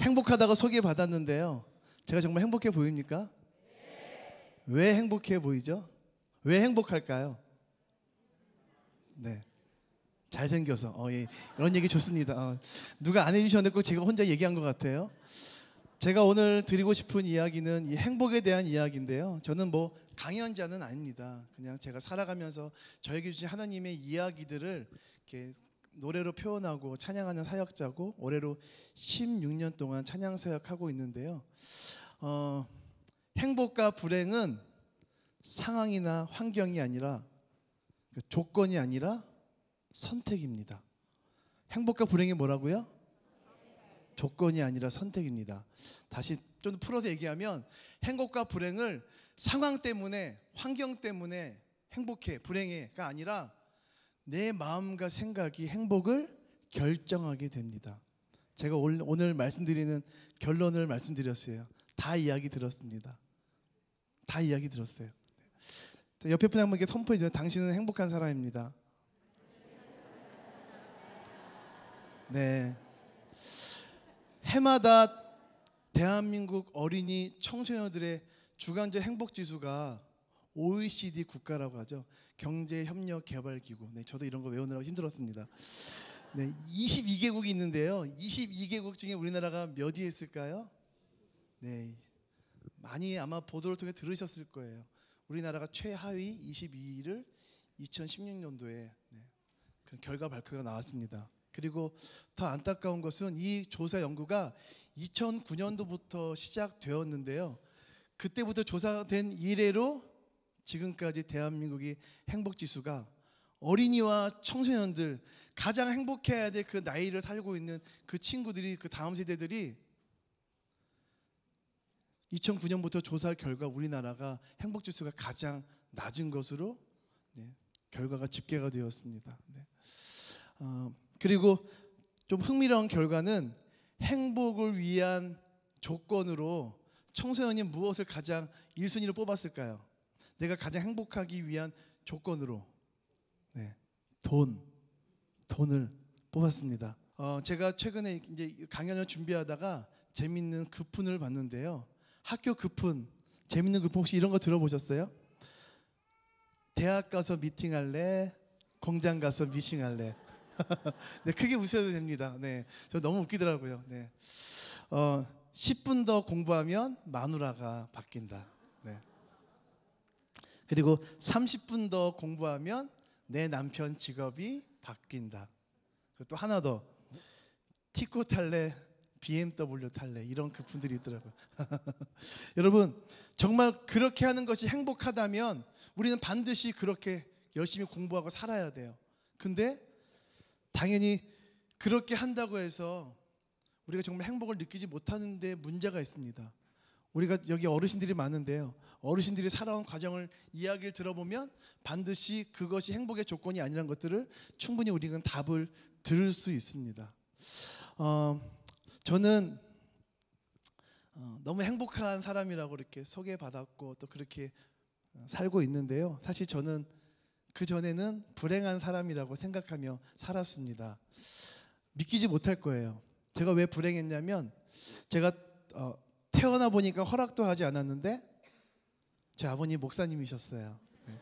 행복하다고 소개받았는데요. 제가 정말 행복해 보입니까? 네. 왜 행복해 보이죠? 왜 행복할까요? 네. 잘생겨서. 어, 예. 이런 얘기 좋습니다. 어. 누가 안 해주셨는데 꼭 제가 혼자 얘기한 것 같아요. 제가 오늘 드리고 싶은 이야기는 이 행복에 대한 이야기인데요. 저는 뭐 강연자는 아닙니다. 그냥 제가 살아가면서 저에게 주신 하나님의 이야기들을 이렇게 노래로 표현하고 찬양하는 사역자고 올해로 16년 동안 찬양 사역하고 있는데요. 어, 행복과 불행은 상황이나 환경이 아니라 그 조건이 아니라 선택입니다. 행복과 불행이 뭐라고요? 조건이 아니라 선택입니다. 다시 좀 풀어서 얘기하면 행복과 불행을 상황 때문에 환경 때문에 행복해 불행해가 아니라 내 마음과 생각이 행복을 결정하게 됩니다. 제가 오늘 말씀드리는 결론을 말씀드렸어요. 다 이야기 들었습니다. 다 이야기 들었어요. 옆에 분 한번 이렇게 선포해 주세요. 당신은 행복한 사람입니다. 네. 해마다 대한민국 어린이 청소년들의 주간적 행복 지수가 OECD 국가라고 하죠. 경제협력개발기구. 네, 저도 이런 거 외우느라고 힘들었습니다. 네, 22개국이 있는데요. 22개국 중에 우리나라가 몇 위에 있을까요? 네, 많이 아마 보도를 통해 들으셨을 거예요. 우리나라가 최하위 22위를 2016년도에 네, 그런 결과 발표가 나왔습니다. 그리고 더 안타까운 것은 이 조사 연구가 2009년도부터 시작되었는데요. 그때부터 조사된 이래로 지금까지 대한민국이 행복 지수가 어린이와 청소년들 가장 행복해야 될 그 나이를 살고 있는 그 친구들이 그 다음 세대들이 2009년부터 조사 할 결과 우리나라가 행복 지수가 가장 낮은 것으로 네, 결과가 집계가 되었습니다. 네. 어, 그리고 좀 흥미로운 결과는 행복을 위한 조건으로 청소년이 무엇을 가장 1순위로 뽑았을까요? 내가 가장 행복하기 위한 조건으로 네, 돈 돈을 뽑았습니다. 어, 제가 최근에 이제 강연을 준비하다가 재밌는 급훈을 봤는데요. 학교 급훈 재밌는 급훈 혹시 이런 거 들어보셨어요? 대학 가서 미팅할래? 공장 가서 미싱할래? 네, 크게 웃으도 됩니다. 네, 저 너무 웃기더라고요. 네, 어, 10분 더 공부하면 마누라가 바뀐다. 그리고 30분 더 공부하면 내 남편 직업이 바뀐다. 또 하나 더 티코 탈래, BMW 탈래 이런 그 분들이 있더라고요. 여러분 정말 그렇게 하는 것이 행복하다면 우리는 반드시 그렇게 열심히 공부하고 살아야 돼요. 근데 당연히 그렇게 한다고 해서 우리가 정말 행복을 느끼지 못하는데 문제가 있습니다. 우리가 여기 어르신들이 많은데요. 어르신들이 살아온 과정을 이야기를 들어보면 반드시 그것이 행복의 조건이 아니라는 것들을 충분히 우리는 답을 들을 수 있습니다. 어, 저는 어, 너무 행복한 사람이라고 이렇게 소개받았고 또 그렇게 살고 있는데요. 사실 저는 그 전에는 불행한 사람이라고 생각하며 살았습니다. 믿기지 못할 거예요. 제가 왜 불행했냐면 제가 어, 태어나 보니까 허락도 하지 않았는데 제 아버님 목사님이셨어요. 네.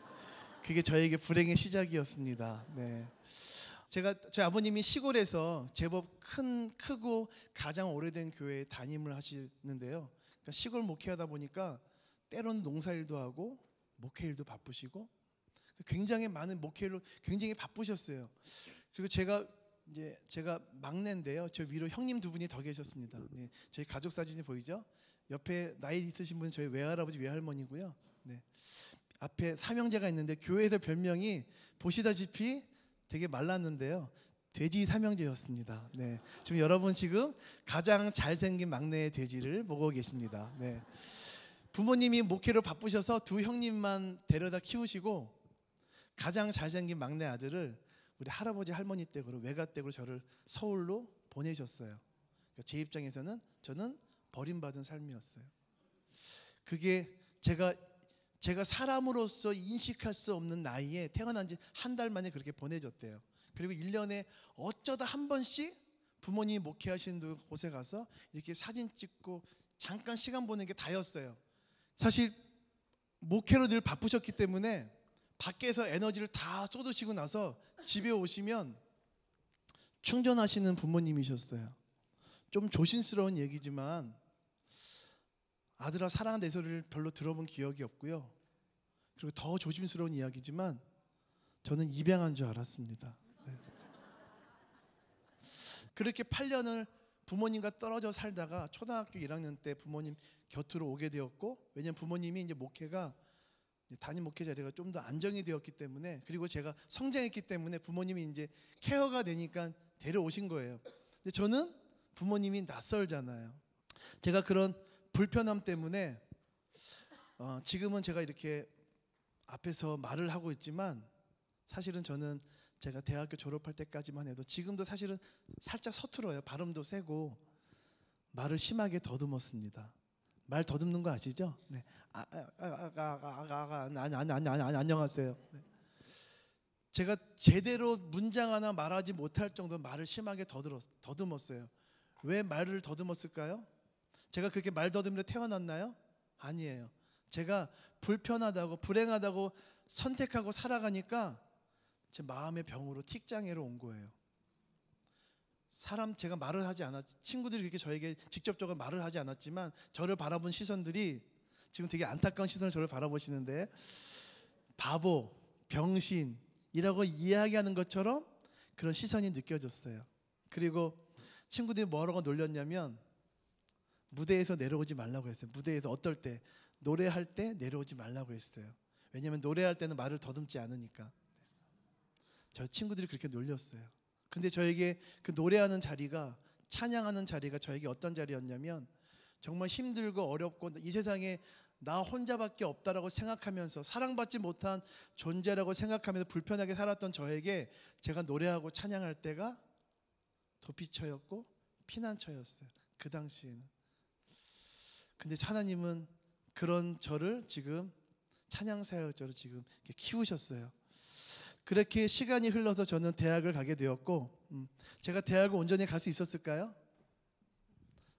그게 저에게 불행의 시작이었습니다. 네. 제가 저 아버님이 시골에서 제법 큰 크고 가장 오래된 교회에 담임을 하시는데요. 그러니까 시골 목회하다 보니까 때론 농사일도 하고 목회일도 바쁘시고 굉장히 많은 목회로 굉장히 바쁘셨어요. 그리고 제가 이제 제가 막내인데요. 저 위로 형님 두 분이 더 계셨습니다. 네, 저희 가족 사진이 보이죠? 옆에 나이 있으신 분은 저희 외할아버지 외할머니고요. 네, 앞에 삼형제가 있는데 교회에서 별명이 보시다시피 되게 말랐는데요. 돼지 삼형제였습니다. 네, 지금 여러분 지금 가장 잘생긴 막내의 돼지를 보고 계십니다. 네, 부모님이 목회로 바쁘셔서 두 형님만 데려다 키우시고 가장 잘생긴 막내 아들을 우리 할아버지 할머니 댁으로 외가 댁으로 저를 서울로 보내셨어요. 그러니까 제 입장에서는 저는 버림받은 삶이었어요. 그게 제가 제가 사람으로서 인식할 수 없는 나이에 태어난 지 한 달 만에 그렇게 보내졌대요. 그리고 1년에 어쩌다 한 번씩 부모님이 목회하시는 곳에 가서 이렇게 사진 찍고 잠깐 시간 보낸 게 다였어요. 사실 목회로 늘 바쁘셨기 때문에 밖에서 에너지를 다 쏟으시고 나서 집에 오시면 충전하시는 부모님이셨어요. 좀 조심스러운 얘기지만 아들아 사랑한다 소리를 별로 들어본 기억이 없고요. 그리고 더 조심스러운 이야기지만 저는 입양한 줄 알았습니다. 네. 그렇게 8년을 부모님과 떨어져 살다가 초등학교 1학년 때 부모님 곁으로 오게 되었고 왜냐면 부모님이 이제 목회가 담임 목회 자리가 좀 더 안정이 되었기 때문에 그리고 제가 성장했기 때문에 부모님이 이제 케어가 되니까 데려오신 거예요. 근데 저는 부모님이 낯설잖아요. 제가 그런 불편함 때문에 어, 지금은 제가 이렇게 앞에서 말을 하고 있지만 사실은 저는 제가 대학교 졸업할 때까지만 해도 지금도 사실은 살짝 서툴어요. 발음도 세고 말을 심하게 더듬었습니다. 말 더듬는 거 아시죠? 네. 아, 아, 아, 아, 아, 아, 아, 아니, 아니, 아니, 아니, 안녕하세요. 네. 제가 제대로 문장 하나 말하지 못할 정도 말을 심하게 더들었, 더듬었어요. 왜 말을 더듬었을까요? 제가 그렇게 말 더듬으로 태어났나요? 아니에요. 제가 불편하다고 불행하다고 선택하고 살아가니까 제 마음의 병으로 틱장애로 온 거예요. 사람 제가 말을 하지 않았 친구들이 그렇게 저에게 직접적으로 말을 하지 않았지만 저를 바라본 시선들이 지금 되게 안타까운 시선을 저를 바라보시는데 바보, 병신이라고 이야기하는 것처럼 그런 시선이 느껴졌어요. 그리고 친구들이 뭐라고 놀렸냐면 무대에서 내려오지 말라고 했어요. 무대에서 어떨 때 노래할 때 내려오지 말라고 했어요. 왜냐하면 노래할 때는 말을 더듬지 않으니까. 저 친구들이 그렇게 놀렸어요. 근데 저에게 그 노래하는 자리가 찬양하는 자리가 저에게 어떤 자리였냐면 정말 힘들고 어렵고 이 세상에 나 혼자밖에 없다라고 생각하면서 사랑받지 못한 존재라고 생각하면서 불편하게 살았던 저에게 제가 노래하고 찬양할 때가 도피처였고 피난처였어요. 그 당시에는. 근데 하나님은 그런 저를 지금 찬양사역자로 지금 키우셨어요. 그렇게 시간이 흘러서 저는 대학을 가게 되었고 음, 제가 대학을 온전히 갈 수 있었을까요?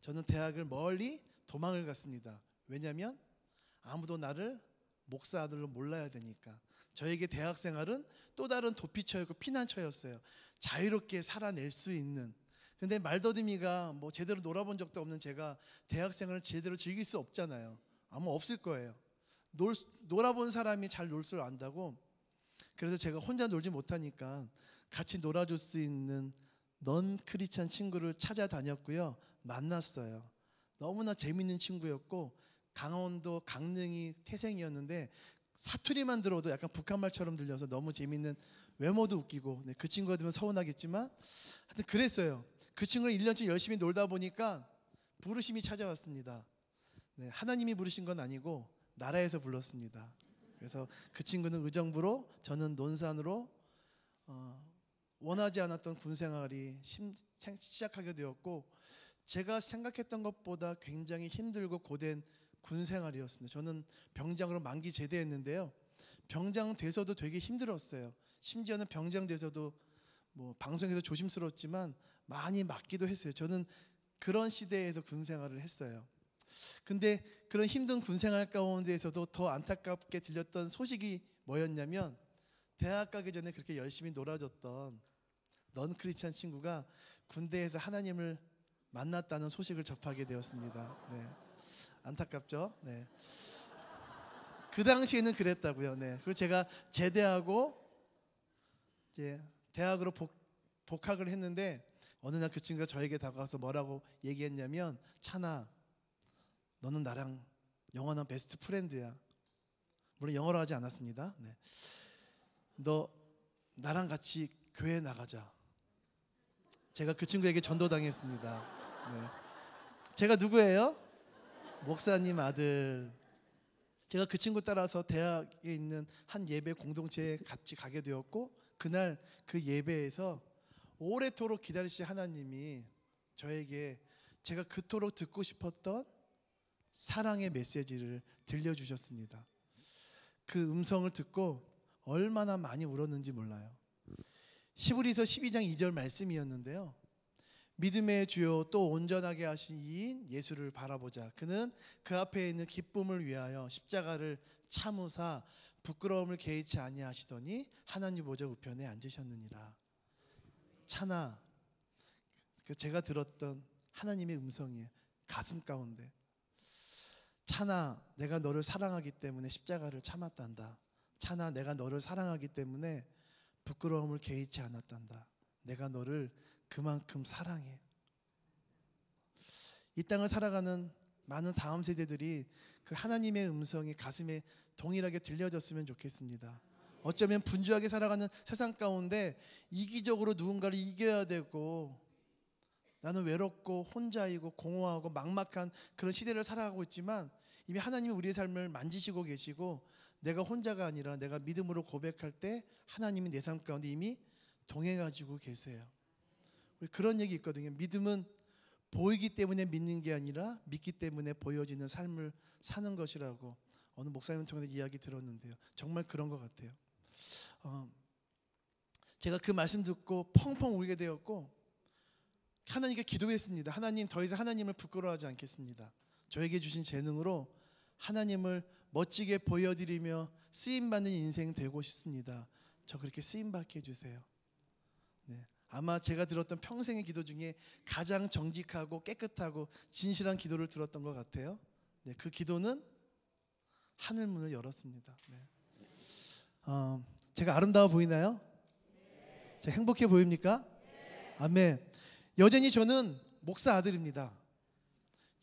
저는 대학을 멀리 도망을 갔습니다. 왜냐하면 아무도 나를 목사 아들로 몰라야 되니까 저에게 대학 생활은 또 다른 도피처였고 피난처였어요. 자유롭게 살아낼 수 있는 근데 말더듬이가 뭐 제대로 놀아본 적도 없는 제가 대학 생을 제대로 즐길 수 없잖아요. 아마 없을 거예요. 놀, 놀아본 사람이 잘 놀 줄 안다고 그래서 제가 혼자 놀지 못하니까 같이 놀아줄 수 있는 넌 크리스찬 친구를 찾아다녔고요. 만났어요. 너무나 재밌는 친구였고 강원도 강릉이 태생이었는데 사투리만 들어도 약간 북한말처럼 들려서 너무 재밌는 외모도 웃기고 네, 그 친구가 들면 서운하겠지만 하여튼 그랬어요. 그 친구랑 1년째 열심히 놀다 보니까 부르심이 찾아왔습니다. 네, 하나님이 부르신 건 아니고 나라에서 불렀습니다. 그래서 그 친구는 의정부로 저는 논산으로 어, 원하지 않았던 군 생활이 시작하게 되었고 제가 생각했던 것보다 굉장히 힘들고 고된 군 생활이었습니다. 저는 병장으로 만기 제대했는데요. 병장 돼서도 되게 힘들었어요. 심지어는 병장 돼서도 뭐 방송에서 조심스럽지만 많이 맞기도 했어요. 저는 그런 시대에서 군 생활을 했어요. 근데 그런 힘든 군 생활 가운데에서도 더 안타깝게 들렸던 소식이 뭐였냐면 대학 가기 전에 그렇게 열심히 놀아줬던 넌 크리스찬 친구가 군대에서 하나님을 만났다는 소식을 접하게 되었습니다. 네. 안타깝죠? 네. 그 당시에는 그랬다고요. 네. 그리고 제가 제대하고 이제 대학으로 복, 복학을 했는데 어느 날 그 친구가 저에게 다가와서 뭐라고 얘기했냐면 찬아 너는 나랑 영원한 베스트 프렌드야. 물론 영어로 하지 않았습니다. 네. 너 나랑 같이 교회 나가자. 제가 그 친구에게 전도당했습니다. 네. 제가 누구예요? 목사님 아들. 제가 그 친구 따라서 대학에 있는 한 예배 공동체에 같이 가게 되었고 그날 그 예배에서 오래도록 기다리신 하나님이 저에게 제가 그토록 듣고 싶었던 사랑의 메시지를 들려주셨습니다. 그 음성을 듣고 얼마나 많이 울었는지 몰라요. 히브리서 12장 2절 말씀이었는데요. 믿음의 주요 또 온전하게 하신 이인 예수를 바라보자. 그는 그 앞에 있는 기쁨을 위하여 십자가를 참으사 부끄러움을 개의치 아니하시더니 하나님 보좌 우편에 앉으셨느니라. 차나 그 제가 들었던 하나님의 음성이 가슴 가운데 차나 내가 너를 사랑하기 때문에 십자가를 참았단다. 차나 내가 너를 사랑하기 때문에 부끄러움을 개의치 않았단다. 내가 너를 그만큼 사랑해. 이 땅을 살아가는 많은 다음 세대들이 그 하나님의 음성이 가슴에 동일하게 들려졌으면 좋겠습니다. 어쩌면 분주하게 살아가는 세상 가운데 이기적으로 누군가를 이겨야 되고 나는 외롭고 혼자이고 공허하고 막막한 그런 시대를 살아가고 있지만 이미 하나님이 우리의 삶을 만지시고 계시고 내가 혼자가 아니라 내가 믿음으로 고백할 때 하나님이 내 삶 가운데 이미 동행해가지고 계세요. 우리 그런 얘기 있거든요. 믿음은 보이기 때문에 믿는 게 아니라 믿기 때문에 보여지는 삶을 사는 것이라고 어느 목사님 통해서 이야기 들었는데요. 정말 그런 것 같아요. 어, 제가 그 말씀 듣고 펑펑 울게 되었고 하나님께 기도했습니다. 하나님 더 이상 하나님을 부끄러워하지 않겠습니다. 저에게 주신 재능으로 하나님을 멋지게 보여드리며 쓰임받는 인생 되고 싶습니다. 저 그렇게 쓰임받게 해주세요. 네. 아마 제가 들었던 평생의 기도 중에 가장 정직하고 깨끗하고 진실한 기도를 들었던 것 같아요. 네, 그 기도는 하늘 문을 열었습니다. 네. 어, 제가 아름다워 보이나요? 네. 제가 행복해 보입니까? 네. 아멘. 여전히 저는 목사 아들입니다.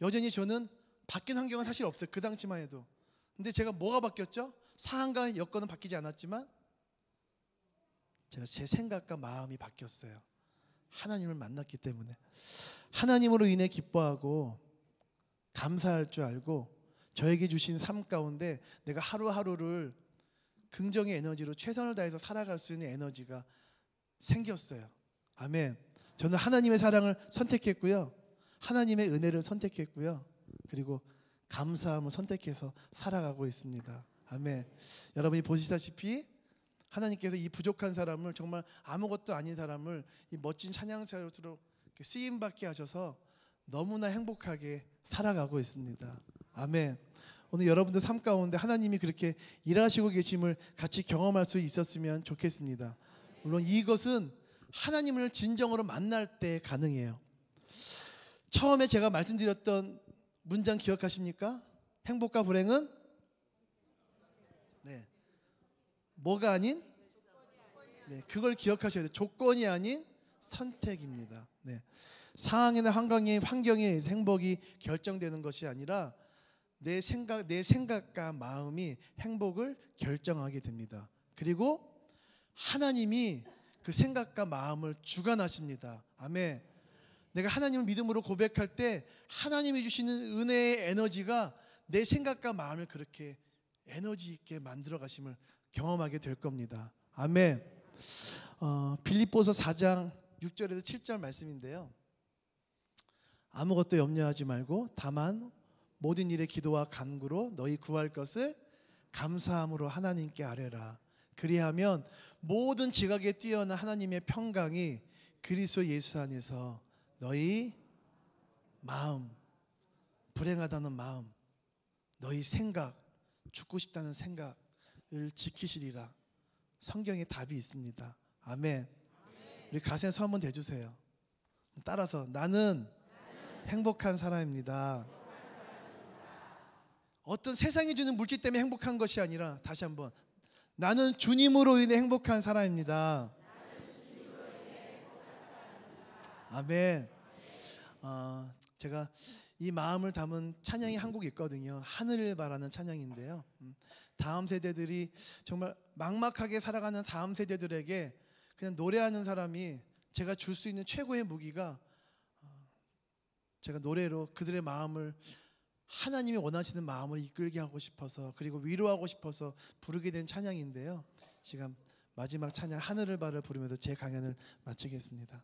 여전히 저는 바뀐 환경은 사실 없어요. 그 당시만 해도. 근데 제가 뭐가 바뀌었죠? 상황과 여건은 바뀌지 않았지만 제가 제 생각과 마음이 바뀌었어요. 하나님을 만났기 때문에 하나님으로 인해 기뻐하고 감사할 줄 알고 저에게 주신 삶 가운데 내가 하루하루를 긍정의 에너지로 최선을 다해서 살아갈 수 있는 에너지가 생겼어요. 아멘. 저는 하나님의 사랑을 선택했고요. 하나님의 은혜를 선택했고요. 그리고 감사함을 선택해서 살아가고 있습니다. 아멘. 여러분이 보시다시피 하나님께서 이 부족한 사람을 정말 아무것도 아닌 사람을 이 멋진 찬양자로 쓰임 받게 하셔서 너무나 행복하게 살아가고 있습니다. 아멘. 오늘 여러분들 삶 가운데 하나님이 그렇게 일하시고 계심을 같이 경험할 수 있었으면 좋겠습니다. 물론 이것은 하나님을 진정으로 만날 때 가능해요. 처음에 제가 말씀드렸던 문장 기억하십니까? 행복과 불행은 네. 뭐가 아닌 네, 그걸 기억하셔야 돼요. 조건이 아닌 선택입니다. 네. 상황이나 환경에 환경에 행복이 결정되는 것이 아니라 내 생각 내 생각과 마음이 행복을 결정하게 됩니다. 그리고 하나님이 그 생각과 마음을 주관하십니다. 아멘. 내가 하나님을 믿음으로 고백할 때 하나님이 주시는 은혜의 에너지가 내 생각과 마음을 그렇게 에너지 있게 만들어 가심을 경험하게 될 겁니다. 아멘. 어, 빌립보서 4장 6절에서 7절 말씀인데요. 아무것도 염려하지 말고 다만 모든 일의 기도와 간구로 너희 구할 것을 감사함으로 하나님께 아뢰라. 그리하면 모든 지각에 뛰어난 하나님의 평강이 그리스도 예수 안에서 너희 마음 불행하다는 마음 너희 생각 죽고 싶다는 생각을 지키시리라 성경에 답이 있습니다 아멘 우리 가슴에 손 한번 대주세요 따라서 나는 행복한 사람입니다 어떤 세상이 주는 물질 때문에 행복한 것이 아니라 다시 한번 나는 주님으로 인해 행복한 사람입니다. 아멘. 어, 제가 이 마음을 담은 찬양이 한곡 있거든요. 하늘을 바라는 찬양인데요. 음, 다음 세대들이 정말 막막하게 살아가는 다음 세대들에게 그냥 노래하는 사람이 제가 줄 수 있는 최고의 무기가 어, 제가 노래로 그들의 마음을 하나님이 원하시는 마음을 이끌게 하고 싶어서 그리고 위로하고 싶어서 부르게 된 찬양인데요. 지금 마지막 찬양 하늘을 바를 부르면서 제 강연을 마치겠습니다.